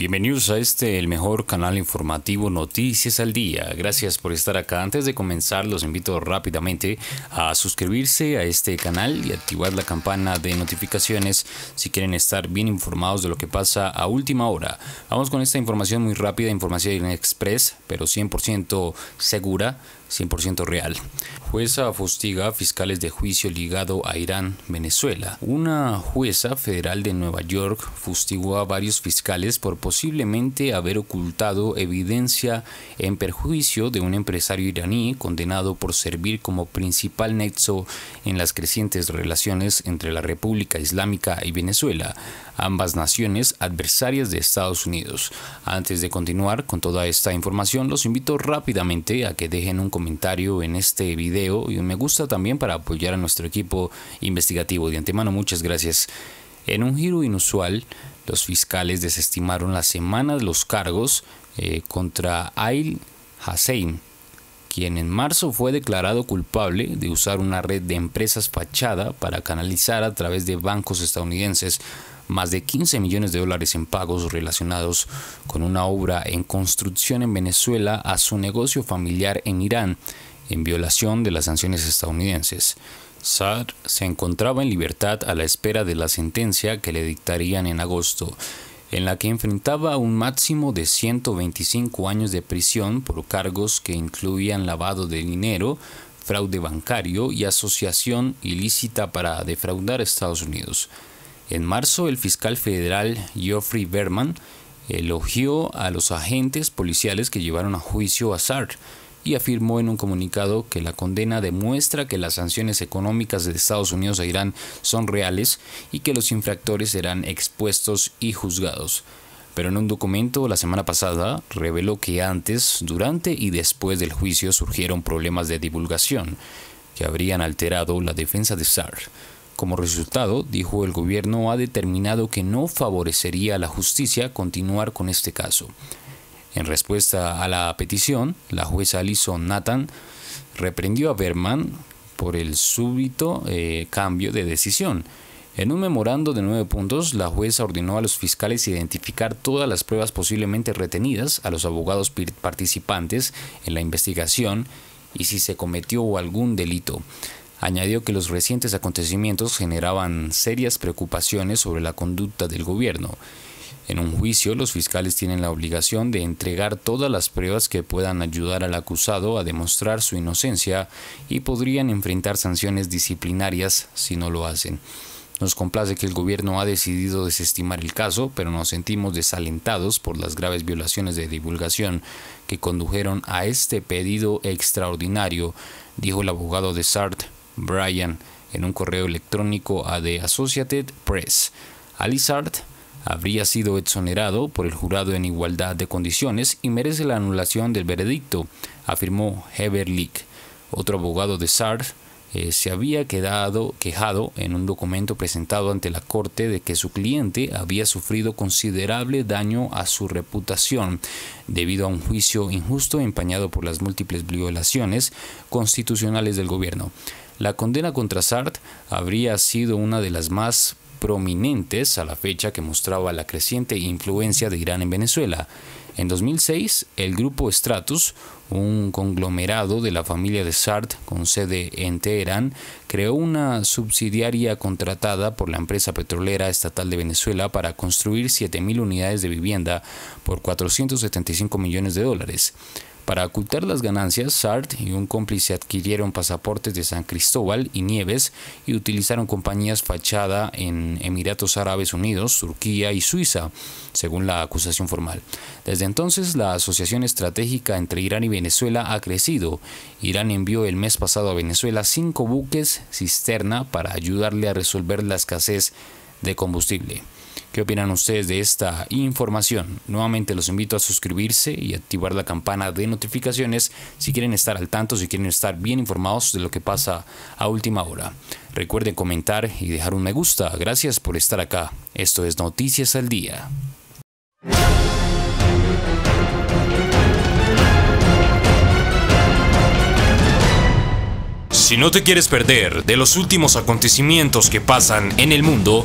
Bienvenidos a este, el mejor canal informativo Noticias al Día. Gracias por estar acá. Antes de comenzar, los invito rápidamente a suscribirse a este canal y activar la campana de notificaciones si quieren estar bien informados de lo que pasa a última hora. Vamos con esta información muy rápida, información express, pero 100% segura. 100% real. Jueza fustiga fiscales de juicio ligado a Irán, Venezuela. Una jueza federal de Nueva York fustigó a varios fiscales por posiblemente haber ocultado evidencia en perjuicio de un empresario iraní condenado por servir como principal nexo en las crecientes relaciones entre la República Islámica y Venezuela, ambas naciones adversarias de Estados Unidos. Antes de continuar con toda esta información, los invito rápidamente a que dejen un comentario comentario en este video y me gusta también para apoyar a nuestro equipo investigativo. De antemano, muchas gracias. En un giro inusual, los fiscales desestimaron la semana los cargos eh, contra Ail Hussein, quien en marzo fue declarado culpable de usar una red de empresas fachada para canalizar a través de bancos estadounidenses más de 15 millones de dólares en pagos relacionados con una obra en construcción en Venezuela a su negocio familiar en Irán, en violación de las sanciones estadounidenses. Saad se encontraba en libertad a la espera de la sentencia que le dictarían en agosto, en la que enfrentaba un máximo de 125 años de prisión por cargos que incluían lavado de dinero, fraude bancario y asociación ilícita para defraudar a Estados Unidos. En marzo, el fiscal federal Geoffrey Berman elogió a los agentes policiales que llevaron a juicio a Saar y afirmó en un comunicado que la condena demuestra que las sanciones económicas de Estados Unidos a Irán son reales y que los infractores serán expuestos y juzgados. Pero en un documento la semana pasada reveló que antes, durante y después del juicio surgieron problemas de divulgación que habrían alterado la defensa de Saar. Como resultado, dijo, el gobierno ha determinado que no favorecería a la justicia continuar con este caso. En respuesta a la petición, la jueza Alison Nathan reprendió a Berman por el súbito eh, cambio de decisión. En un memorando de nueve puntos, la jueza ordenó a los fiscales identificar todas las pruebas posiblemente retenidas a los abogados participantes en la investigación y si se cometió algún delito. Añadió que los recientes acontecimientos generaban serias preocupaciones sobre la conducta del gobierno. En un juicio, los fiscales tienen la obligación de entregar todas las pruebas que puedan ayudar al acusado a demostrar su inocencia y podrían enfrentar sanciones disciplinarias si no lo hacen. Nos complace que el gobierno ha decidido desestimar el caso, pero nos sentimos desalentados por las graves violaciones de divulgación que condujeron a este pedido extraordinario, dijo el abogado de Sartre, Brian en un correo electrónico a The Associated Press. Alizard habría sido exonerado por el jurado en igualdad de condiciones y merece la anulación del veredicto, afirmó Heberlick. Otro abogado de Sard eh, se había quedado quejado en un documento presentado ante la corte de que su cliente había sufrido considerable daño a su reputación debido a un juicio injusto empañado por las múltiples violaciones constitucionales del gobierno. La condena contra Sartre habría sido una de las más prominentes a la fecha que mostraba la creciente influencia de Irán en Venezuela. En 2006, el grupo Stratus, un conglomerado de la familia de Sartre con sede en Teherán, creó una subsidiaria contratada por la empresa petrolera estatal de Venezuela para construir 7.000 unidades de vivienda por 475 millones de dólares. Para ocultar las ganancias, Sartre y un cómplice adquirieron pasaportes de San Cristóbal y Nieves y utilizaron compañías fachada en Emiratos Árabes Unidos, Turquía y Suiza, según la acusación formal. Desde entonces, la asociación estratégica entre Irán y Venezuela ha crecido. Irán envió el mes pasado a Venezuela cinco buques cisterna para ayudarle a resolver la escasez de combustible. ¿Qué opinan ustedes de esta información? Nuevamente los invito a suscribirse y activar la campana de notificaciones si quieren estar al tanto, si quieren estar bien informados de lo que pasa a última hora. Recuerden comentar y dejar un me gusta. Gracias por estar acá. Esto es Noticias al Día. Si no te quieres perder de los últimos acontecimientos que pasan en el mundo,